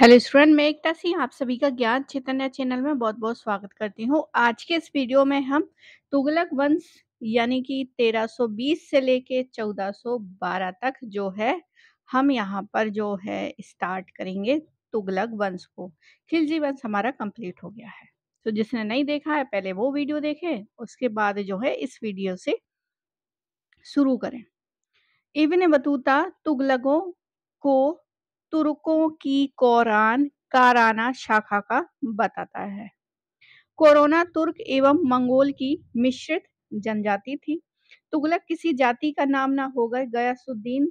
hello student मैं एकता सिंह आप सभी का ज्ञान चैतन्य चैनल में बहुत बहुत स्वागत करती हूँ आज के इस वीडियो में हम तुगलक वंश यानी कि 1320 से लेके 1412 तक जो है हम यहाँ पर जो है स्टार्ट करेंगे तुगलक वंश को खिलजी वंश हमारा कंप्लीट हो गया है तो जिसने नहीं देखा है पहले वो वीडियो देखे उसके बाद जो है इस वीडियो से शुरू करें इवन बतूता तुगलकों को तुर्कों की कौरान काराना शाखा का बताता है कोरोना तुर्क एवं मंगोल की मिश्रित जनजाति थी तुगलक किसी जाति का नाम ना होगा गयासुद्दीन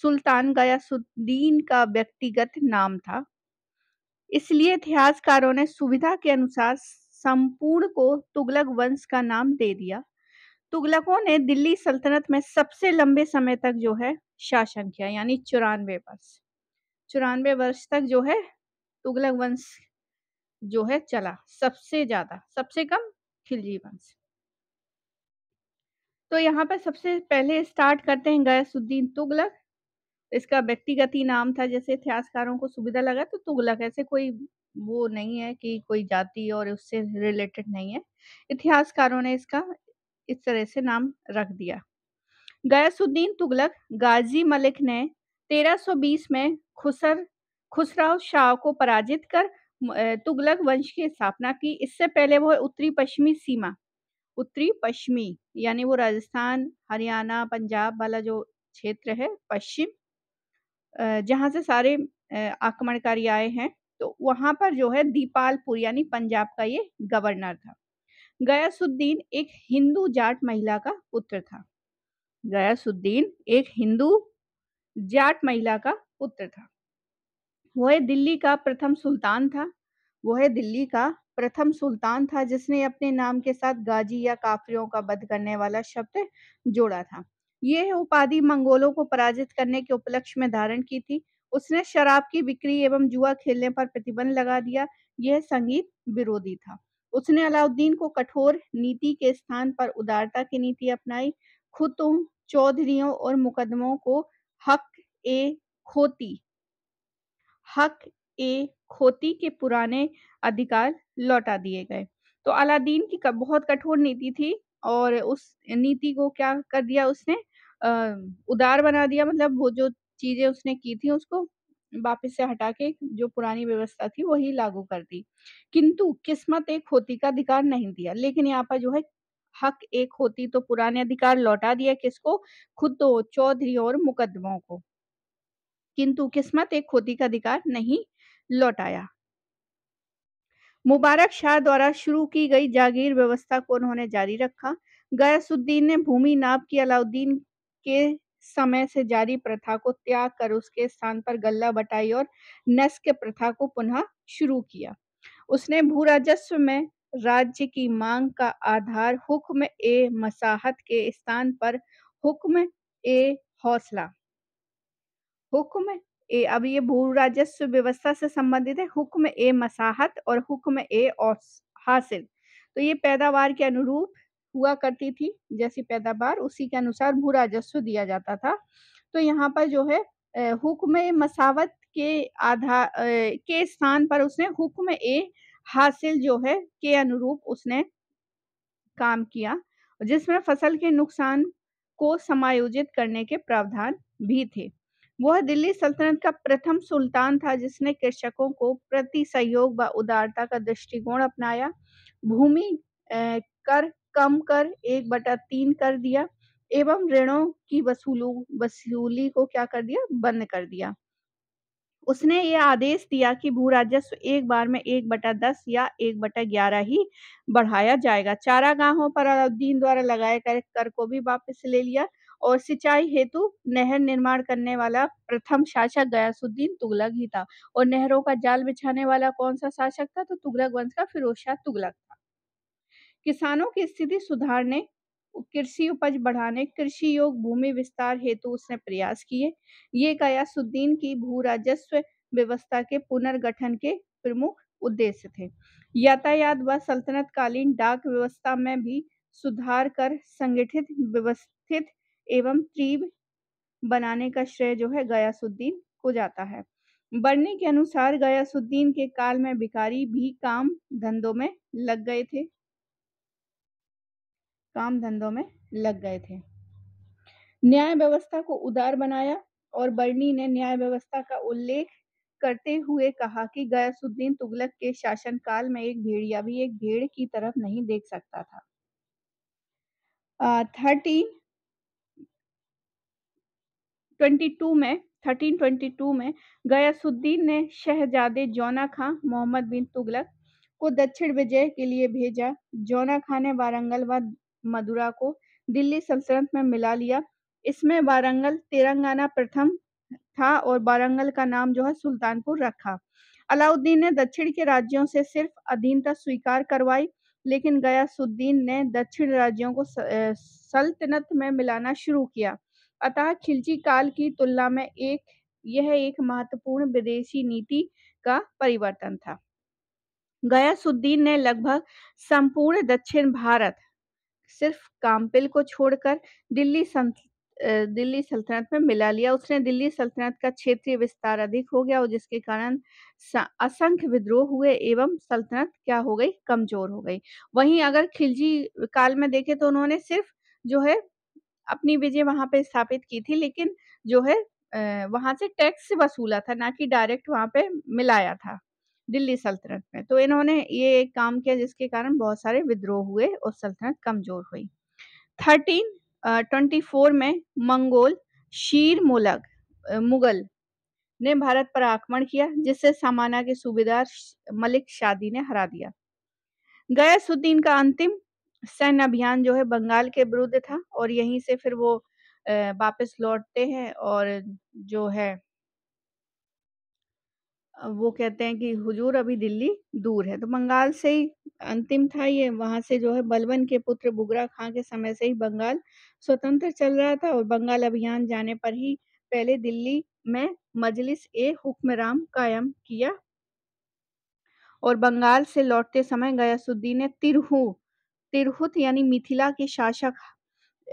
सुल्तान गयासुद्दीन का व्यक्तिगत नाम था इसलिए इतिहासकारों ने सुविधा के अनुसार संपूर्ण को तुगलक वंश का नाम दे दिया तुगलकों ने दिल्ली सल्तनत में सबसे लंबे समय तक जो है शासन किया यानी चौरानवे वर्ष चौरानवे वर्ष तक जो है तुगलक वंश जो है चला सबसे ज्यादा सबसे कम खिलजी वंश तो यहाँ पर सबसे पहले स्टार्ट करते हैं गयासुद्दीन तुगलक इसका व्यक्तिगत ही नाम था जैसे इतिहासकारों को सुविधा लगा तो तुगलक ऐसे कोई वो नहीं है कि कोई जाति और उससे रिलेटेड नहीं है इतिहासकारों ने इसका इस तरह से नाम रख दिया गयासुद्दीन तुगलक गाजी मलिक ने 1320 में खुसर खुसराव शाह को पराजित कर तुगलक वंश की स्थापना की इससे पहले वह उत्तरी पश्चिमी सीमा उत्तरी पश्चिमी यानी वो राजस्थान हरियाणा पंजाब वाला जो क्षेत्र है पश्चिम जहां से सारे आक्रमणकारी आए हैं तो वहां पर जो है दीपालपुर यानी पंजाब का ये गवर्नर था गयासुद्दीन एक हिंदू जाट महिला का पुत्र था गयासुद्दीन एक हिंदू जाट महिला का पुत्र था वह दिल्ली का प्रथम सुल्तान था वह दिल्ली का प्रथम सुल्तान था जिसने अपने नाम के साथ गाजी या काफियों का वध करने वाला शब्द जोड़ा था यह उपाधि मंगोलों को पराजित करने के उपलक्ष्य में धारण की थी उसने शराब की बिक्री एवं जुआ खेलने पर प्रतिबंध लगा दिया यह संगीत विरोधी था उसने अलाउद्दीन को कठोर नीति के स्थान पर उदारता की नीति अपनाई खुद तुम चौधरियों और मुकदमों को हक ए खोती हक ए खोती के पुराने अधिकार लौटा दिए गए तो अलादीन की कर, बहुत कठोर नीति थी और उस नीति को क्या कर दिया उसने आ, उदार बना दिया मतलब वो जो चीजें उसने की थी उसको वापस से हटा के जो पुरानी व्यवस्था थी वही लागू कर दी किंतु किस्मत एक खोती का अधिकार नहीं दिया लेकिन यहाँ पर जो है हक एक होती तो पुराने अधिकार लौटा दिया किसको खुद दो तो चौधरी और मुकदमों को किंतु किस्मत एक होती का अधिकार नहीं लौटाया मुबारक शाह द्वारा शुरू की गई जागीर व्यवस्था को उन्होंने जारी रखा गयासुद्दीन ने भूमि नाप की अलाउद्दीन के समय से जारी प्रथा को त्याग कर उसके स्थान पर गल्ला बटाई और नस्क प्रथा को पुनः शुरू किया उसने भू राजस्व में राज्य की मांग का आधार हुक्म ए मसाहत के स्थान पर हुक्म ए हौसला हुक्म ए अब ये भू राजस्व व्यवस्था से संबंधित है हुक्म ए मसाहत और हुक्म ए हासिल तो ये पैदावार के अनुरूप हुआ करती थी जैसी पैदावार उसी के अनुसार भू राजस्व दिया जाता था तो यहाँ पर जो है हुक्म मसावत के आधार के स्थान पर उसने हुक्म ए हासिल जो है के अनुरूप उसने काम किया जिसमें फसल के नुकसान को समायोजित करने के प्रावधान भी थे वह दिल्ली सल्तनत का प्रथम सुल्तान था जिसने कृषकों को प्रति सहयोग व उदारता का दृष्टिकोण अपनाया भूमि कर कम कर एक बटा तीन कर दिया एवं ऋणों की वसूलों वसूली को क्या कर दिया बंद कर दिया उसने ये आदेश दिया कि भू राजस्व एक बार में एक बटा दस या एक बटा ग्यारह ही बढ़ाया जाएगा चारा पर अलाउद्दीन द्वारा लगाए गए कर को भी वापस ले लिया और सिंचाई हेतु नहर निर्माण करने वाला प्रथम शासक गयासुद्दीन तुगलक ही था और नहरों का जाल बिछाने वाला कौन सा शासक था तो तुगलक वंश का फिरोज शाह तुगलक था किसानों की स्थिति सुधारने कृषि उपज बढ़ाने कृषि योग भूमि विस्तार हेतु उसने प्रयास किए ये कयासुद्दीन की भू राजस्व व्यवस्था के पुनर्गठन के प्रमुख उद्देश्य थे यातायात व कालीन डाक व्यवस्था में भी सुधार कर संगठित व्यवस्थित एवं तीव्र बनाने का श्रेय जो है गयासुद्दीन को जाता है बर्नी के अनुसार गयासुद्दीन के काल में भिखारी भी काम धंधों में लग गए थे काम धंधों में लग गए थे न्याय व्यवस्था को उदार बनाया और बर्नी ने न्याय व्यवस्था का उल्लेख करते हुए कहा कि गयासुद्दीन तुगलक के शासनकाल में एक भेड़िया भी एक भेड़ की तरफ नहीं देख सकता था थर्टीन ट्वेंटी टू में 1322 में गयासुद्दीन ने शहजादे जोना खां मोहम्मद बिन तुगलक को दक्षिण विजय के लिए भेजा जोना खां ने वारंगल व वा मदुरा को दिल्ली सल्तनत में मिला लिया इसमें वारंगल तेलंगाना प्रथम था और वारंगल का नाम जो है सुल्तानपुर रखा अलाउद्दीन ने दक्षिण के राज्यों से सिर्फ अधीनता स्वीकार करवाई लेकिन गयासुद्दीन ने दक्षिण राज्यों को सल्तनत में मिलाना शुरू किया अतः खिलजी काल की तुलना में एक यह एक महत्वपूर्ण विदेशी नीति का परिवर्तन था गयासुद्दीन ने लगभग संपूर्ण दक्षिण भारत सिर्फ कामपिल को छोड़कर दिल्ली दिल्ली सल्तनत में मिला लिया उसने दिल्ली सल्तनत का क्षेत्रीय विस्तार अधिक हो गया और जिसके कारण असंख्य विद्रोह हुए एवं सल्तनत क्या हो गई कमजोर हो गई वहीं अगर खिलजी काल में देखें तो उन्होंने सिर्फ जो है अपनी विजय वहां पे स्थापित की थी लेकिन जो है वहां से टैक्स वसूला था ना कि डायरेक्ट वहां पे मिलाया था दिल्ली सल्तनत में तो इन्होंने ये एक काम किया जिसके कारण बहुत सारे विद्रोह हुए और सल्तनत कमजोर हुई थर्टीन ट्वेंटी फोर में मंगोल शीर मुलग मुगल ने भारत पर आक्रमण किया जिससे सामाना के सूबेदार मलिक शादी ने हरा दिया गयासुद्दीन का अंतिम सैन्य अभियान जो है बंगाल के विरुद्ध था और यहीं से फिर वो वापस लौटते हैं और जो है वो कहते हैं कि हुजूर अभी दिल्ली दूर है तो बंगाल से ही अंतिम था ये वहां से जो है बलवन के पुत्र बुगरा खां के समय से ही बंगाल स्वतंत्र चल रहा था और बंगाल अभियान जाने पर ही पहले दिल्ली में मजलिस ए हुक्मराम कायम किया और बंगाल से लौटते समय गयासुद्दीन ने तिरहू तिरहुत यानी मिथिला के शासक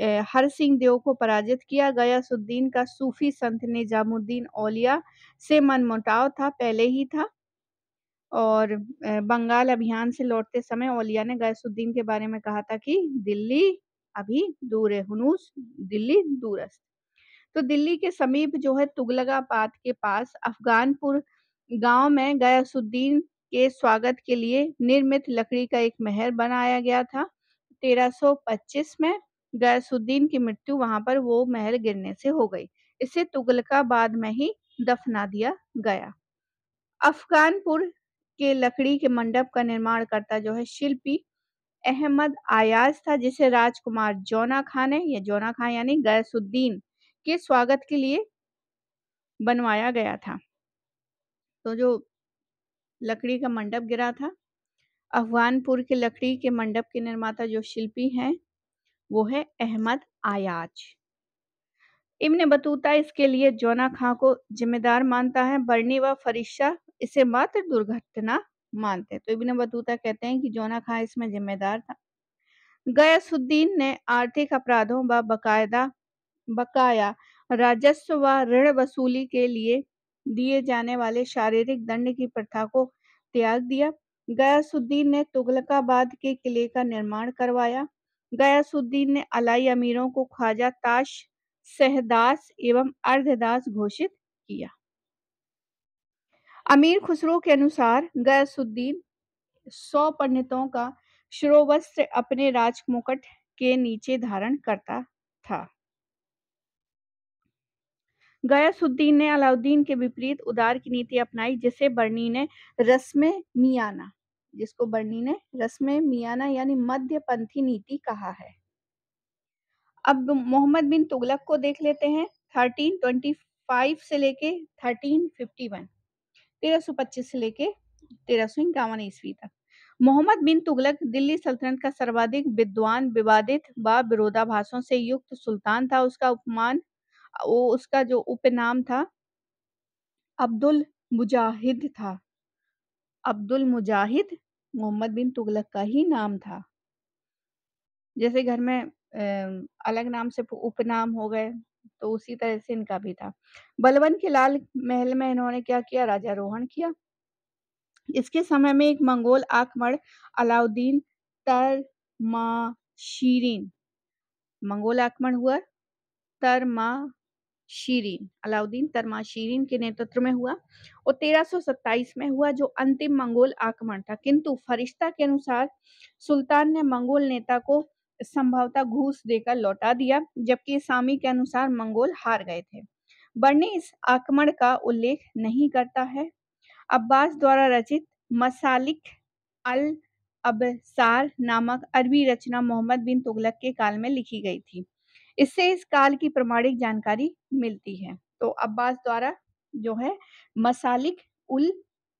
हर सिंह देव को पराजित किया गया सुद्दीन का सूफी संत निजामुद्दीन औलिया से मनमुटाव था पहले ही था और बंगाल अभियान से लौटते समय औलिया ने गयासुद्दीन के बारे में कहा था कि दिल्ली अभी दूर है हनूस दिल्ली दूरस्थ तो दिल्ली के समीप जो है तुगलकाबाद के पास अफगानपुर गांव में गयासुद्दीन के स्वागत के लिए निर्मित लकड़ी का एक महल बनाया गया था 1325 में गैसुद्दीन की मृत्यु वहां पर वो महल गिरने से हो गई इसे तुगलकाबाद में ही दफना दिया गया अफगानपुर के लकड़ी के मंडप का निर्माण करता जो है शिल्पी अहमद आयाज था जिसे राजकुमार जोना खान ने या जोना खान यानी गैसुद्दीन के स्वागत के लिए बनवाया गया था तो जो लकड़ी का मंडप गिरा था अफगानपुर के लकड़ी के मंडप के निर्माता जो शिल्पी हैं वो है अहमद आयाज इब्न बतूता इसके लिए जोना खां को जिम्मेदार मानता है बर्नी व फरिश्ता इसे मात्र दुर्घटना मानते हैं तो इब्न बतूता कहते हैं कि जोना खां इसमें जिम्मेदार था गयासुद्दीन ने आर्थिक अपराधों व बकायदा बकाया राजस्व व ऋण वसूली के लिए दिए जाने वाले शारीरिक दंड की प्रथा को त्याग दिया गयासुद्दीन ने तुगलकाबाद के किले का निर्माण करवाया गयासुद्दीन ने अलाई अमीरों को ख्वाजा ताश सहदास एवं अर्धदास घोषित किया अमीर खुसरो के अनुसार गयासुद्दीन सौ पंडितों का श्रोवस्त्र अपने राजमुकट के नीचे धारण करता था गयासुद्दीन ने अलाउद्दीन के विपरीत उदार की नीति अपनाई जिसे बर्नी ने रस्म मियाना जिसको बर्नी ने रस्म मियाना यानी मध्यपंथी नीति कहा है अब मोहम्मद बिन तुगलक को देख लेते हैं 1325 से लेके 1351 फिफ्टी से लेके तेरह सौ इक्यावन ईस्वी तक मोहम्मद बिन तुगलक दिल्ली सल्तनत का सर्वाधिक विद्वान विवादित व विरोधाभासों से युक्त सुल्तान था उसका उपमान वो उसका जो उपनाम था अब्दुल मुजाहिद था अब्दुल मुजाहिद मोहम्मद बिन तुगलक का ही नाम था जैसे घर में अलग नाम से उपनाम हो गए तो उसी तरह से इनका भी था बलवन के लाल महल में इन्होंने क्या किया राजा रोहन किया इसके समय में एक मंगोल आक्रमण अलाउद्दीन तर मा शीरीन मंगोल आक्रमण हुआ तर मा शीरीन अलाउद्दीन तरमा शीरीन के नेतृत्व में हुआ और 1327 में हुआ जो अंतिम मंगोल आक्रमण था किंतु फरिश्ता के अनुसार सुल्तान ने मंगोल नेता को संभवतः घूस देकर लौटा दिया जबकि सामी के अनुसार मंगोल हार गए थे बर्ने इस आक्रमण का उल्लेख नहीं करता है अब्बास द्वारा रचित मसालिक अल अबसार नामक अरबी रचना मोहम्मद बिन तुगलक के काल में लिखी गई थी इससे इस काल की प्रमाणिक जानकारी मिलती है तो अब्बास द्वारा जो है मसालिक उल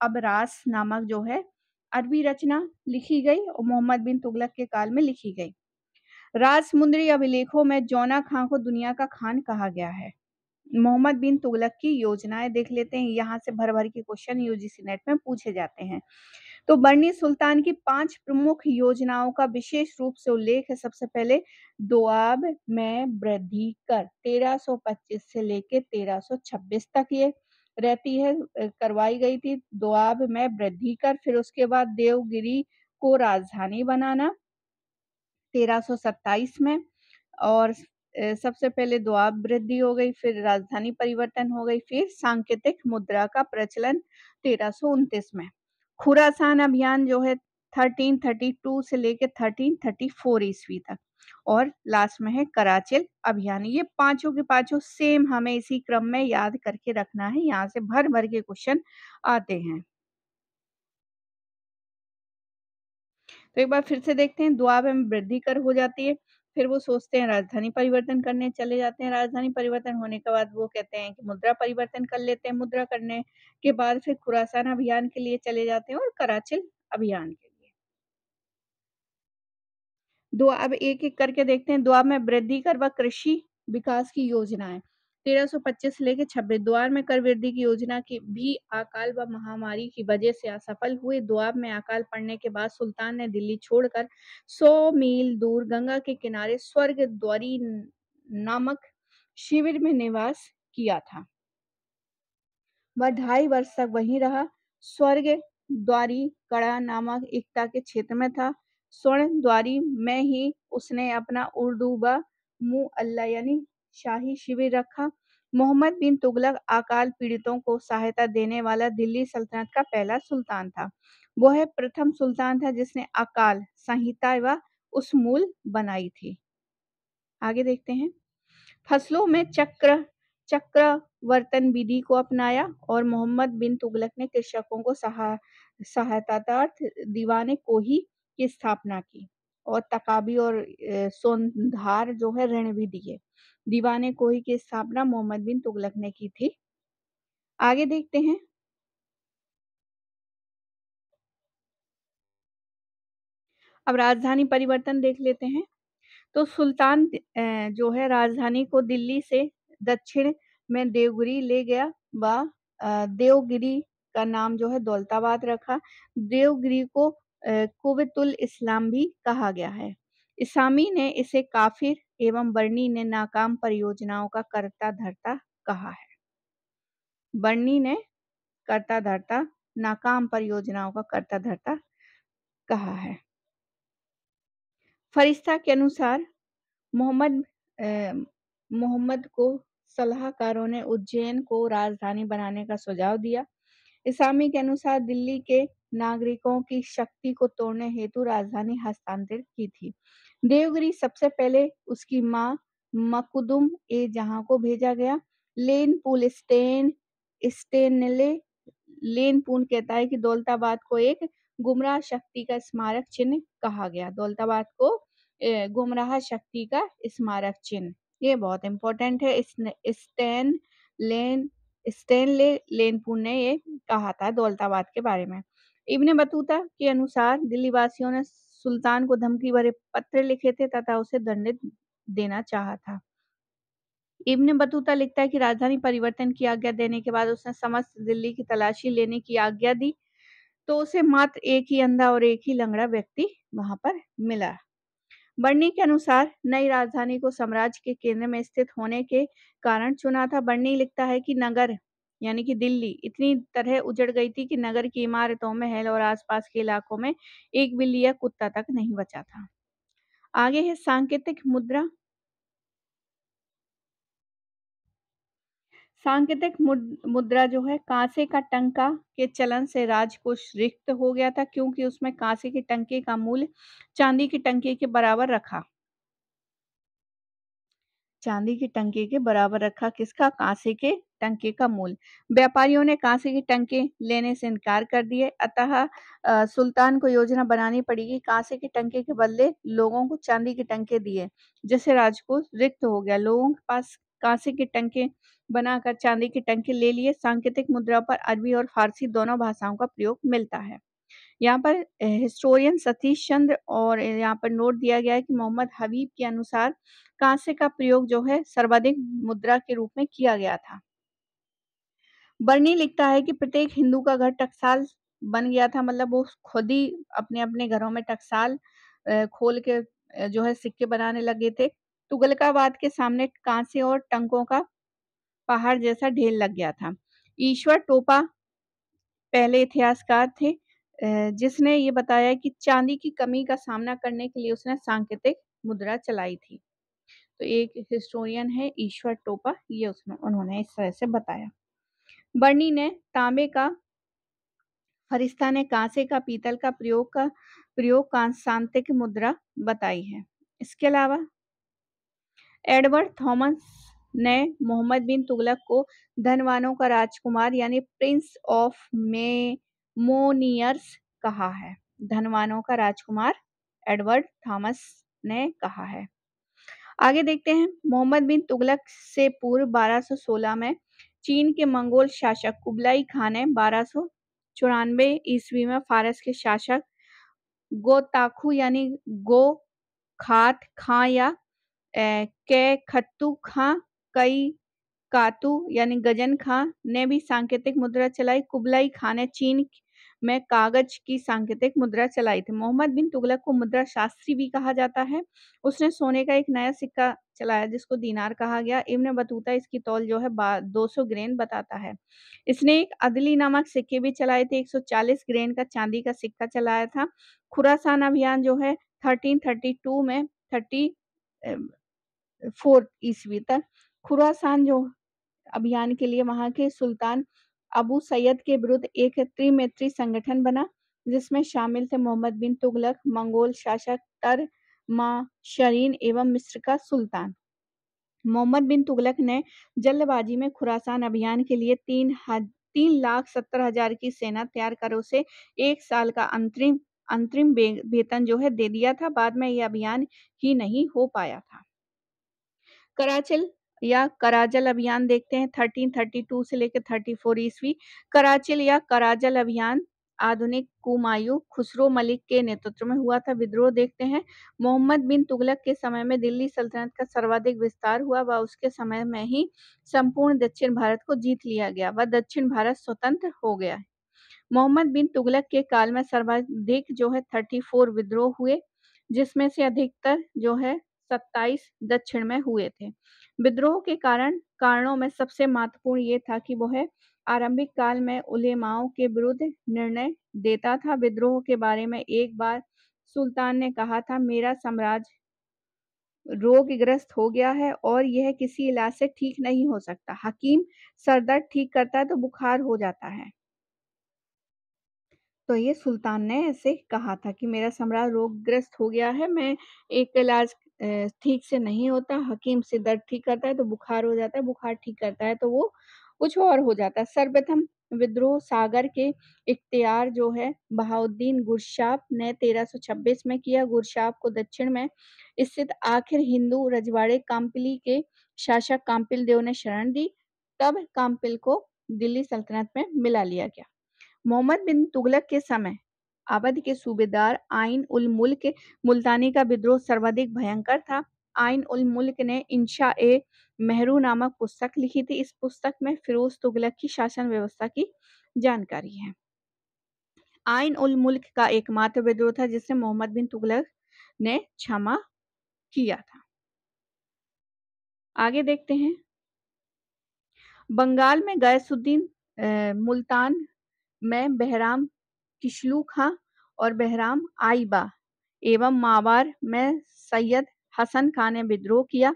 अबरास नामक जो है अरबी रचना लिखी गई और मोहम्मद बिन तुगलक के काल में लिखी गई राजमुंद्री अभिलेखों में जौना खां को दुनिया का खान कहा गया है मोहम्मद बिन तुगलक की योजनाएं देख लेते हैं यहाँ से भर भर के क्वेश्चन यूजीसी नेट में पूछे जाते हैं तो बर्नी सुल्तान की पांच प्रमुख योजनाओं का विशेष रूप से उल्लेख है सबसे पहले दोआब में वृद्धि कर 1325 से लेकर 1326 तक ये रहती है करवाई गई थी दोआब में वृद्धि कर फिर उसके बाद देवगिरी को राजधानी बनाना 1327 में और सबसे पहले दुआब वृद्धि हो गई फिर राजधानी परिवर्तन हो गई फिर सांकेतिक मुद्रा का प्रचलन तेरह में खुरासान अभियान जो है 1332 से लेकर 1334 ईस्वी तक और लास्ट में है कराचिल अभियान ये पांचों के पांचों सेम हमें इसी क्रम में याद करके रखना है यहाँ से भर भर के क्वेश्चन आते हैं तो एक बार फिर से देखते हैं दुआब में वृद्धि कर हो जाती है फिर वो सोचते हैं राजधानी परिवर्तन करने चले जाते हैं राजधानी परिवर्तन होने के बाद वो कहते हैं कि मुद्रा परिवर्तन कर लेते हैं मुद्रा करने के बाद फिर खुरासान अभियान के लिए चले जाते हैं और कराचिल अभियान के लिए दो अब एक एक करके देखते हैं दुआ में वृद्धि कर व कृषि विकास की योजनाएं 1325 से लेकर छब्बीस द्वार में कर वृद्धि की योजना की भी अकाल व महामारी की वजह से असफल हुए द्वाब में अकाल पड़ने के बाद सुल्तान ने दिल्ली छोड़कर 100 मील दूर गंगा के किनारे स्वर्ग द्वारी नामक शिविर में निवास किया था वह ढाई वर्ष तक वहीं रहा स्वर्ग द्वारी कड़ा नामक एकता के क्षेत्र में था स्वर्ण द्वारी में ही उसने अपना उर्दू व मुअल्ला यानी शाही शिविर रखा मोहम्मद बिन तुगलक अकाल पीड़ितों को सहायता देने वाला दिल्ली सल्तनत का पहला सुल्तान था वह प्रथम सुल्तान था जिसने अकाल संहिता व उसमूल बनाई थी आगे देखते हैं फसलों में चक्र चक्र वर्तन विधि को अपनाया और मोहम्मद बिन तुगलक ने कृषकों को सहा सहायता दीवाने को ही की स्थापना की और तकाबी और सोनधार जो है ऋण भी दिए दीवाने कोही की स्थापना मोहम्मद बिन तुगलक ने की थी आगे देखते हैं अब राजधानी परिवर्तन देख लेते हैं तो सुल्तान जो है राजधानी को दिल्ली से दक्षिण में देवगिरी ले गया व देवगिरी का नाम जो है दौलताबाद रखा देवगिरी को कुवतुल इस्लाम भी कहा गया है इसामी ने इसे काफिर एवं बर्नी ने नाकाम परियोजनाओं का कर्ता धरता कहा है बर्नी ने कर्ता धरता नाकाम परियोजनाओं का कर्ता धरता कहा है फरिश्ता के अनुसार मोहम्मद मोहम्मद को सलाहकारों ने उज्जैन को राजधानी बनाने का सुझाव दिया इसामी के अनुसार दिल्ली के नागरिकों की शक्ति को तोड़ने हेतु राजधानी हस्तांतरित की थी देवगिरी सबसे पहले उसकी माँ मकुदुम ए जहां को भेजा गया लेन पुल स्टेन स्टेनले लेन पुल कहता है कि दौलताबाद को एक गुमराह शक्ति का स्मारक चिन्ह कहा गया दौलताबाद को गुमराह शक्ति का स्मारक चिन्ह ये बहुत इंपॉर्टेंट है स्टेन लेन स्टेनले लेनपुर ने ये कहा था दौलताबाद के बारे में इब्न बतूता के अनुसार दिल्ली वासियों ने सुल्तान को धमकी भरे पत्र लिखे थे तथा उसे दंडित देना चाहा था इब्न बतूता लिखता है कि राजधानी परिवर्तन की आज्ञा देने के बाद उसने समस्त दिल्ली की तलाशी लेने की आज्ञा दी तो उसे मात्र एक ही अंधा और एक ही लंगड़ा व्यक्ति वहां पर मिला बर्नी के अनुसार नई राजधानी को साम्राज्य के केंद्र में स्थित होने के कारण चुना था बर्नी लिखता है कि नगर यानी कि दिल्ली इतनी तरह उजड़ गई थी कि नगर की इमारतों महल और आसपास के इलाकों में एक बिल्ली या कुत्ता तक नहीं बचा था आगे है सांकेतिक मुद्रा सांकेतिक मुद्रा जो है कांसे का टंका के चलन से राजकोष रिक्त हो गया था क्योंकि उसमें कांसे के टंके का मूल्य चांदी के टंके के बराबर रखा चांदी की टंकी के बराबर रखा किसका कांसे के टंके का मूल व्यापारियों ने कांसे के टंके लेने से इनकार कर दिए अतः सुल्तान को योजना बनानी पड़ेगी कांसे के टंके के बदले लोगों को चांदी के टंके दिए जिससे राजकोष रिक्त हो गया लोगों के पास कांसे के टंके बनाकर चांदी के टंके ले लिए सांकेतिक मुद्रा पर अरबी और फारसी दोनों भाषाओं का प्रयोग मिलता है यहाँ पर हिस्टोरियन सतीश चंद्र और यहाँ पर नोट दिया गया है कि मोहम्मद हबीब के अनुसार कांसे का प्रयोग जो है सर्वाधिक मुद्रा के रूप में किया गया था बर्नी लिखता है कि प्रत्येक हिंदू का घर टकसाल बन गया था मतलब वो खुद ही अपने अपने घरों में टकसाल खोल के जो है सिक्के बनाने लगे थे तुगलकाबाद के सामने कांसे और टंकों का पहाड़ जैसा ढेर लग गया था ईश्वर टोपा पहले इतिहासकार थे जिसने ये बताया कि चांदी की कमी का सामना करने के लिए उसने सांकेतिक मुद्रा चलाई थी तो एक हिस्टोरियन है ईश्वर टोपा ये उसने उन्होंने इस तरह से बताया बर्नी ने तांबे का फरिश्ता ने कांसे का पीतल का प्रयोग का प्रयोग सांतिक मुद्रा बताई है इसके अलावा एडवर्ड थॉमस ने मोहम्मद बिन तुगलक को धनवानों का राजकुमार यानी प्रिंस ऑफ मे मोनियर्स कहा है धनवानों का राजकुमार एडवर्ड थॉमस ने कहा है आगे देखते हैं मोहम्मद बिन तुगलक से पूर्व 1216 में चीन के मंगोल शासक कुबलाई खान ने बारह ईस्वी में फारस के शासक गोताखू यानी गो खात खां या ए, खत्तू खां कई कातू यानी गजन खां ने भी सांकेतिक मुद्रा चलाई कुबलाई खां ने चीन में कागज की सांकेतिक मुद्रा चलाई थी मोहम्मद बिन तुगलक को मुद्रा शास्त्री भी कहा जाता है उसने सोने का एक नया सिक्का चलाया जिसको दीनार कहा गया इब्न बतूता इसकी तौल जो है दो सौ ग्रेन बताता है इसने एक अदली नामक सिक्के भी चलाए थे 140 ग्रेन का चांदी का सिक्का चलाया था खुरासान अभियान जो है 1332 में थर्टी फोर ईस्वी तक खुरासान जो अभियान के लिए वहां के सुल्तान अबू सैयद के विरुद्ध एक त्रिमेत्री संगठन बना जिसमें शामिल थे मोहम्मद बिन तुगलक मंगोल शासक तर शरीन एवं मिस्र का सुल्तान मोहम्मद बिन तुगलक ने जल्दबाजी में खुरासान अभियान के लिए तीन तीन लाख सत्तर हजार की सेना तैयार कर उसे एक साल का अंतरिम अंतरिम वेतन जो है दे दिया था बाद में यह अभियान ही नहीं हो पाया था कराचल या कराजल अभियान देखते हैं 1332 से लेकर 34 ईस्वी कराचिल या कराजल अभियान आधुनिक कुमायूं खुसरो मलिक के नेतृत्व में हुआ था विद्रोह देखते हैं मोहम्मद बिन तुगलक के समय में दिल्ली सल्तनत का सर्वाधिक विस्तार हुआ व उसके समय में ही संपूर्ण दक्षिण भारत को जीत लिया गया व दक्षिण भारत स्वतंत्र हो गया मोहम्मद बिन तुगलक के काल में सर्वाधिक जो है थर्टी फोर विद्रोह हुए जिसमें से अधिकतर जो है सत्ताईस दक्षिण में हुए थे विद्रोह के कारण कारणों में सबसे महत्वपूर्ण ये था कि वह आरंभिक काल में उलेमाओं के विरुद्ध निर्णय देता था विद्रोह के बारे में एक बार सुल्तान ने कहा था मेरा साम्राज्य रोगग्रस्त हो गया है और यह किसी इलाज से ठीक नहीं हो सकता हकीम सरदर्द ठीक करता है तो बुखार हो जाता है तो ये सुल्तान ने ऐसे कहा था कि मेरा साम्राज्य रोगग्रस्त हो गया है मैं एक इलाज ठीक से नहीं होता हकीम से दर्द ठीक करता है तो बुखार हो जाता है बुखार ठीक करता है तो वो कुछ और हो जाता है सर्वप्रथम विद्रोह सागर के इख्तियार जो है बहाउद्दीन गुरशाप ने 1326 में किया गुरशाप को दक्षिण में स्थित आखिर हिंदू रजवाड़े काम्पिली के शासक काम्पिल देव ने शरण दी तब काम्पिल को दिल्ली सल्तनत में मिला लिया गया मोहम्मद बिन तुगलक के समय अवध के सूबेदार आइन उल मुल्क मुल्तानी का विद्रोह सर्वाधिक भयंकर था आइन उल मुल्क ने इंशा ए मेहरू नामक पुस्तक लिखी थी इस पुस्तक में फिरोज तुगलक की शासन व्यवस्था की जानकारी है आइन उल मुल्क का एकमात्र विद्रोह था जिसे मोहम्मद बिन तुगलक ने क्षमा किया था आगे देखते हैं बंगाल में गैसुद्दीन मुल्तान में बहराम किशलू खां और बहराम आईबा एवं मावार में सैयद हसन खान ने विद्रोह किया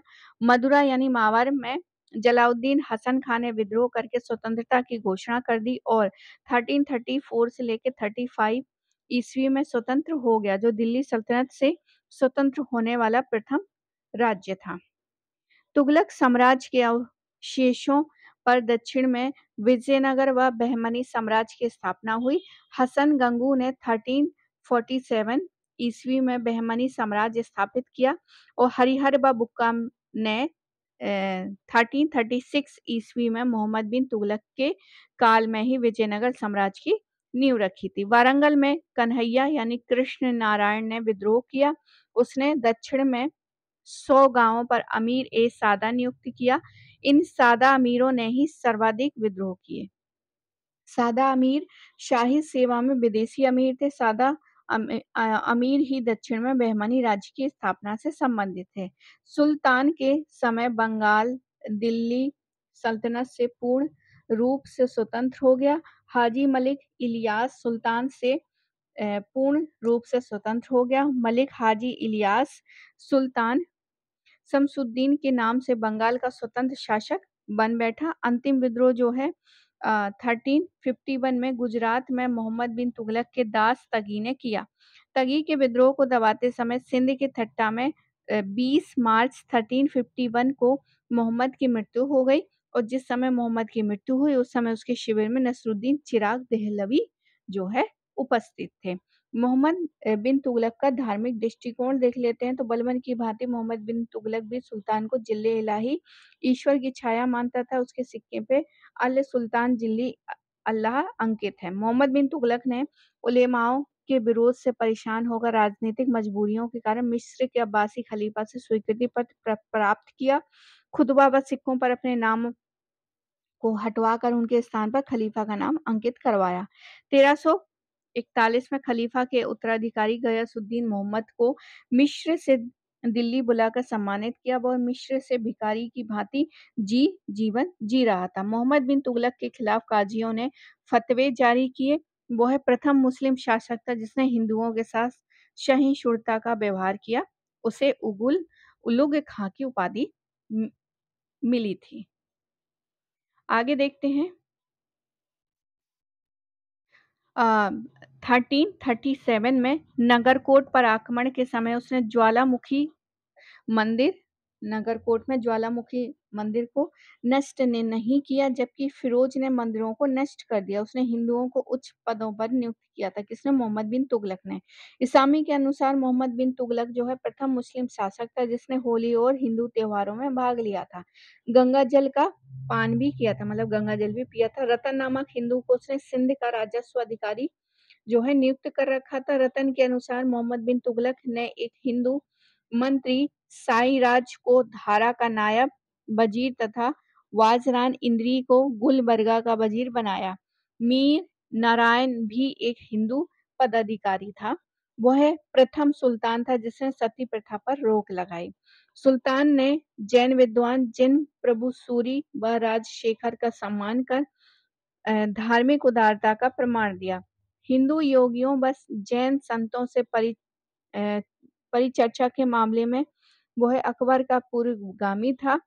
मदुरा यानी मावार में जलाउद्दीन हसन खान ने विद्रोह करके स्वतंत्रता की घोषणा कर दी और 1334 से लेकर 35 ईस्वी में स्वतंत्र हो गया जो दिल्ली सल्तनत से स्वतंत्र होने वाला प्रथम राज्य था तुगलक साम्राज्य के अवशेषों पर दक्षिण में विजयनगर व बहमनी साम्राज्य की स्थापना हुई हसन गंगू ने 1347 ईस्वी में बहमनी साम्राज्य स्थापित किया और हरिहर व बुक्का ने 1336 ईस्वी में मोहम्मद बिन तुगलक के काल में ही विजयनगर साम्राज्य की नींव रखी थी वारंगल में कन्हैया यानी कृष्ण नारायण ने विद्रोह किया उसने दक्षिण में सौ गांवों पर अमीर ए सादा नियुक्त किया इन सादा अमीरों ने ही सर्वाधिक विद्रोह किए सादा अमीर शाही सेवा में विदेशी अमीर थे सादा अमीर ही दक्षिण में बहमनी राज्य की स्थापना से संबंधित है सुल्तान के समय बंगाल दिल्ली सल्तनत से पूर्ण रूप से स्वतंत्र हो गया हाजी मलिक इलियास सुल्तान से पूर्ण रूप से स्वतंत्र हो गया मलिक हाजी इलियास सुल्तान शमसुद्दीन के नाम से बंगाल का स्वतंत्र शासक बन बैठा अंतिम विद्रोह जो है थर्टीन फिफ्टी वन में गुजरात में मोहम्मद बिन तुगलक के दास तगी ने किया तगी के विद्रोह को दबाते समय सिंध के थट्टा में 20 मार्च 1351 को मोहम्मद की मृत्यु हो गई और जिस समय मोहम्मद की मृत्यु हुई उस समय उसके शिविर में नसरुद्दीन चिराग देहलवी जो है उपस्थित थे मोहम्मद बिन तुगलक का धार्मिक दृष्टिकोण देख लेते हैं तो बलबन की भांति मोहम्मद बिन तुगलक भी सुल्तान को जिले इलाही ईश्वर की छाया मानता था उसके सिक्के पे अल सुल्तान जिली अल्लाह अंकित है मोहम्मद बिन तुगलक ने उलेमाओं के विरोध से परेशान होकर राजनीतिक मजबूरियों के कारण मिस्र के अब्बासी खलीफा से स्वीकृति पत्र प्राप्त किया खुदबा व सिक्कों पर अपने नाम को हटवाकर उनके स्थान पर खलीफा का नाम अंकित करवाया तेरह इकतालीस में खलीफा के उत्तराधिकारी गयासुद्दीन मोहम्मद को मिश्र से दिल्ली बुलाकर सम्मानित किया वह मिश्र से भिखारी की भांति जी जीवन जी रहा था मोहम्मद बिन तुगलक के खिलाफ काजियों ने फतवे जारी किए वह प्रथम मुस्लिम शासक था जिसने हिंदुओं के साथ सहिष्णुता का व्यवहार किया उसे उगुल उलुग खां की उपाधि मिली थी आगे देखते हैं थर्टीन थर्टी सेवन में नगरकोट पर आक्रमण के समय उसने ज्वालामुखी मंदिर नगरकोट में ज्वालामुखी मंदिर को नष्ट ने नहीं किया जबकि फिरोज ने मंदिरों को नष्ट कर दिया उसने हिंदुओं को उच्च पदों पर नियुक्त किया था किसने मोहम्मद बिन तुगलक ने इस्लामी के अनुसार मोहम्मद बिन तुगलक जो है प्रथम मुस्लिम शासक था जिसने होली और हिंदू त्योहारों में भाग लिया था गंगा जल का पान भी किया था मतलब गंगा जल भी पिया था रतन नामक हिंदू को उसने सिंध का राजस्व अधिकारी जो है नियुक्त कर रखा था रतन के अनुसार मोहम्मद बिन तुगलक ने एक हिंदू मंत्री साईराज को धारा का नायब वजीर तथा वाजरान इंद्री को गुलबरगा का वजीर बनाया मीर नारायण भी एक हिंदू पदाधिकारी था वह प्रथम सुल्तान था जिसने सती प्रथा पर रोक लगाई सुल्तान ने जैन विद्वान जिन प्रभु सूरी व राजशेखर का सम्मान कर धार्मिक उदारता का प्रमाण दिया हिंदू योगियों बस जैन संतों से परि परिचर्चा के मामले में वह अकबर का पूर्वगामी था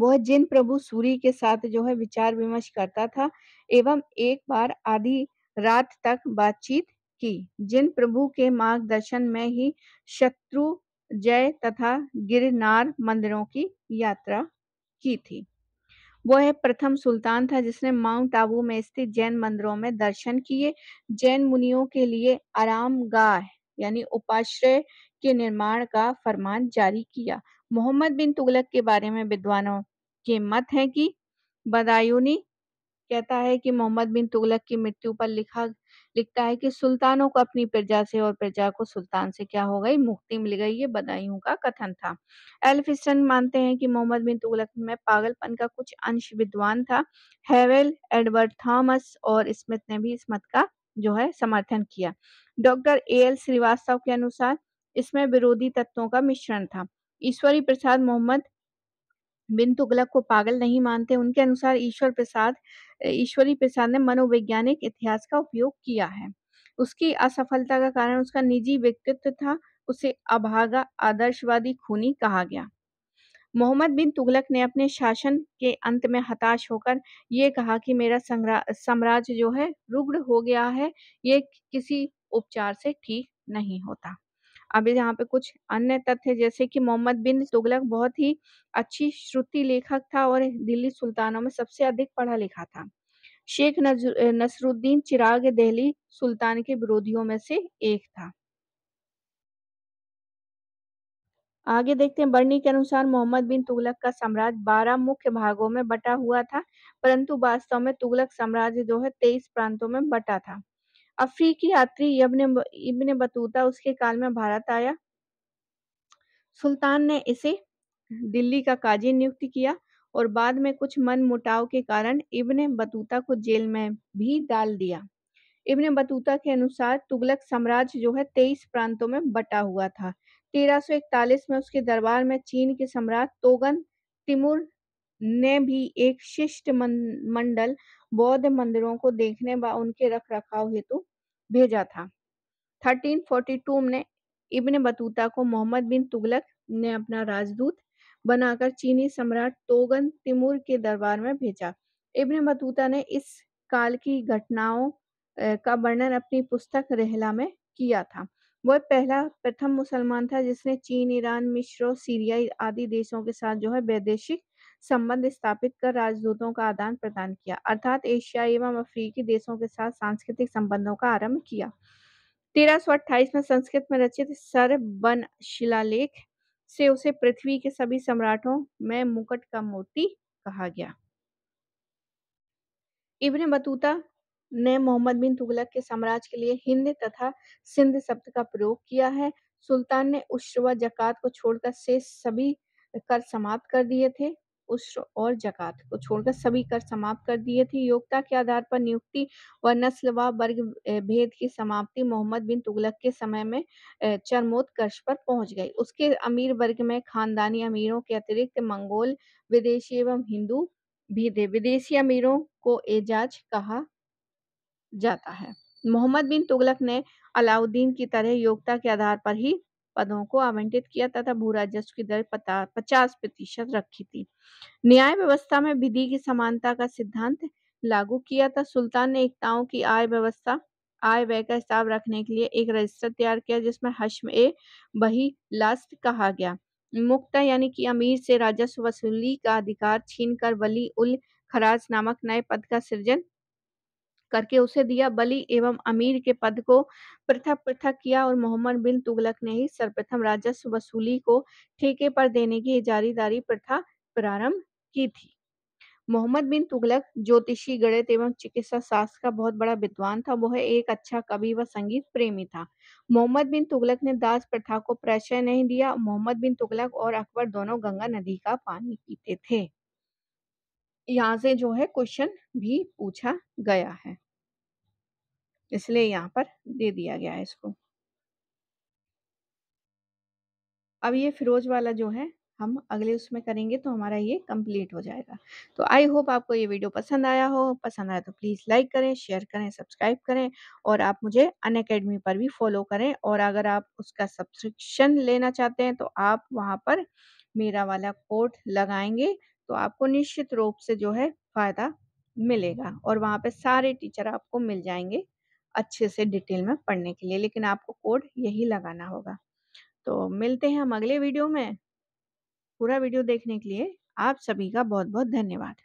वह जिन प्रभु सूर्य के साथ जो है विचार विमर्श करता था एवं एक बार आधी रात तक बातचीत की जिन प्रभु के मार्गदर्शन में ही शत्रु जय तथा गिरनार मंदिरों की यात्रा की थी वह प्रथम सुल्तान था जिसने माउंट आबू में स्थित जैन मंदिरों में दर्शन किए जैन मुनियों के लिए आराम गाह यानी उपाश्रय के निर्माण का फरमान जारी किया मोहम्मद बिन तुगलक के बारे में विद्वानों के मत है कि बदायूनी कहता है कि मोहम्मद बिन तुगलक की मृत्यु पर लिखा लिखता है कि सुल्तानों को अपनी प्रजा से और प्रजा को सुल्तान से क्या हो गई मुक्ति मिल गई ये बदायूं का कथन था एल्फिस्टन मानते हैं कि मोहम्मद बिन तुगलक में पागलपन का कुछ अंश विद्वान था हेवेल एडवर्ड थॉमस और स्मिथ ने भी इस मत का जो है समर्थन किया डॉक्टर ए एल श्रीवास्तव के अनुसार इसमें विरोधी तत्वों का मिश्रण था ईश्वरी प्रसाद मोहम्मद बिन तुगलक को पागल नहीं मानते उनके अनुसार ईश्वर प्रसाद ईश्वरी प्रसाद ने मनोवैज्ञानिक इतिहास का उपयोग किया है उसकी असफलता का कारण उसका निजी व्यक्तित्व था उसे अभागा आदर्शवादी खूनी कहा गया मोहम्मद बिन तुगलक ने अपने शासन के अंत में हताश होकर ये कहा कि मेरा साम्राज्य जो है रुग्ण हो गया है ये किसी उपचार से ठीक नहीं होता अभी यहाँ पे कुछ अन्य तथ्य जैसे कि मोहम्मद बिन तुगलक बहुत ही अच्छी श्रुति लेखक था और दिल्ली सुल्तानों में सबसे अधिक पढ़ा लिखा था शेख नसरुद्दीन चिराग दहली सुल्तान के विरोधियों में से एक था आगे देखते हैं बर्नी के अनुसार मोहम्मद बिन तुगलक का साम्राज्य बारह मुख्य भागों में बटा हुआ था परंतु वास्तव में तुगलक साम्राज्य जो है तेईस प्रांतों में बटा था अफ्रीकी यात्री यबन इबन बतूता उसके काल में भारत आया सुल्तान ने इसे दिल्ली का काजी नियुक्त किया और बाद में कुछ मन मुटाव के कारण इबन बतूता को जेल में भी डाल दिया इबन बतूता के अनुसार तुगलक साम्राज्य जो है तेईस प्रांतों में बटा हुआ था 1341 में उसके दरबार में चीन के सम्राट तोगन तिमुर ने भी एक शिष्ट मंडल बौद्ध मंदिरों को देखने व उनके रख रखाव हेतु भेजा था 1342 में इब्न बतूता को मोहम्मद बिन तुगलक ने अपना राजदूत बनाकर चीनी सम्राट तोगन तिमूर के दरबार में भेजा इब्न बतूता ने इस काल की घटनाओं का वर्णन अपनी पुस्तक रहला में किया था वह पहला प्रथम मुसलमान था जिसने चीन ईरान मिश्रो सीरिया आदि देशों के साथ जो है वैदेशिक संबंध स्थापित कर राजदूतों का आदान प्रदान किया अर्थात एशिया एवं अफ्रीकी देशों के साथ सांस्कृतिक संबंधों का आरंभ किया तेरह में संस्कृत में रचित बन शिलालेख से उसे पृथ्वी के सभी सम्राटों में मुकट का मोती कहा गया इब्न बतूता ने मोहम्मद बिन तुगलक के साम्राज्य के लिए हिंद तथा सिंध शब्द का प्रयोग किया है सुल्तान ने उश्रवा जक़ात को छोड़कर से सभी कर समाप्त कर दिए थे उस्र और जकात को छोड़कर सभी कर समाप्त कर दिए थे योग्यता के आधार पर नियुक्ति व नस्ल व वर्ग भेद की समाप्ति मोहम्मद बिन तुगलक के समय में चरमोत्कर्ष पर पहुंच गई उसके अमीर वर्ग में खानदानी अमीरों के अतिरिक्त मंगोल विदेशी एवं हिंदू भी थे विदेशी अमीरों को एजाज कहा जाता है मोहम्मद बिन तुगलक ने अलाउद्दीन की तरह योग्यता के आधार पर ही पदों को आवंटित किया तथा भू राजस्व की दर पचास प्रतिशत रखी थी न्याय व्यवस्था में विधि की समानता का सिद्धांत लागू किया था सुल्तान ने एकताओं की आय व्यवस्था आय व्यय का हिसाब रखने के लिए एक रजिस्टर तैयार किया जिसमें हश्म ए बही लास्ट कहा गया मुक्ता यानी कि अमीर से राजस्व वसूली का अधिकार छीनकर वली उल खराज नामक नए पद का सृजन करके उसे दिया बली एवं अमीर के पद को पृथक पृथक किया और मोहम्मद बिन तुगलक ने ही सर्वप्रथम राजस्व वसूली को ठेके पर देने की इजारीदारी प्रथा प्रारंभ की थी मोहम्मद बिन तुगलक ज्योतिषी गणित एवं चिकित्सा शास्त्र का बहुत बड़ा विद्वान था वह एक अच्छा कवि व संगीत प्रेमी था मोहम्मद बिन तुगलक ने दास प्रथा को प्रशय नहीं दिया मोहम्मद बिन तुगलक और अकबर दोनों गंगा नदी का पानी पीते थे यहाँ से जो है क्वेश्चन भी पूछा गया है इसलिए यहाँ पर दे दिया गया है इसको अब ये फिरोज वाला जो है हम अगले उसमें करेंगे तो हमारा ये कंप्लीट हो जाएगा तो आई होप आपको ये वीडियो पसंद आया हो पसंद आया तो प्लीज़ लाइक करें शेयर करें सब्सक्राइब करें और आप मुझे अन अकेडमी पर भी फॉलो करें और अगर आप उसका सब्सक्रिप्शन लेना चाहते हैं तो आप वहाँ पर मेरा वाला कोड लगाएंगे तो आपको निश्चित रूप से जो है फ़ायदा मिलेगा और वहाँ पर सारे टीचर आपको मिल जाएंगे अच्छे से डिटेल में पढ़ने के लिए लेकिन आपको कोड यही लगाना होगा तो मिलते हैं हम अगले वीडियो में पूरा वीडियो देखने के लिए आप सभी का बहुत बहुत धन्यवाद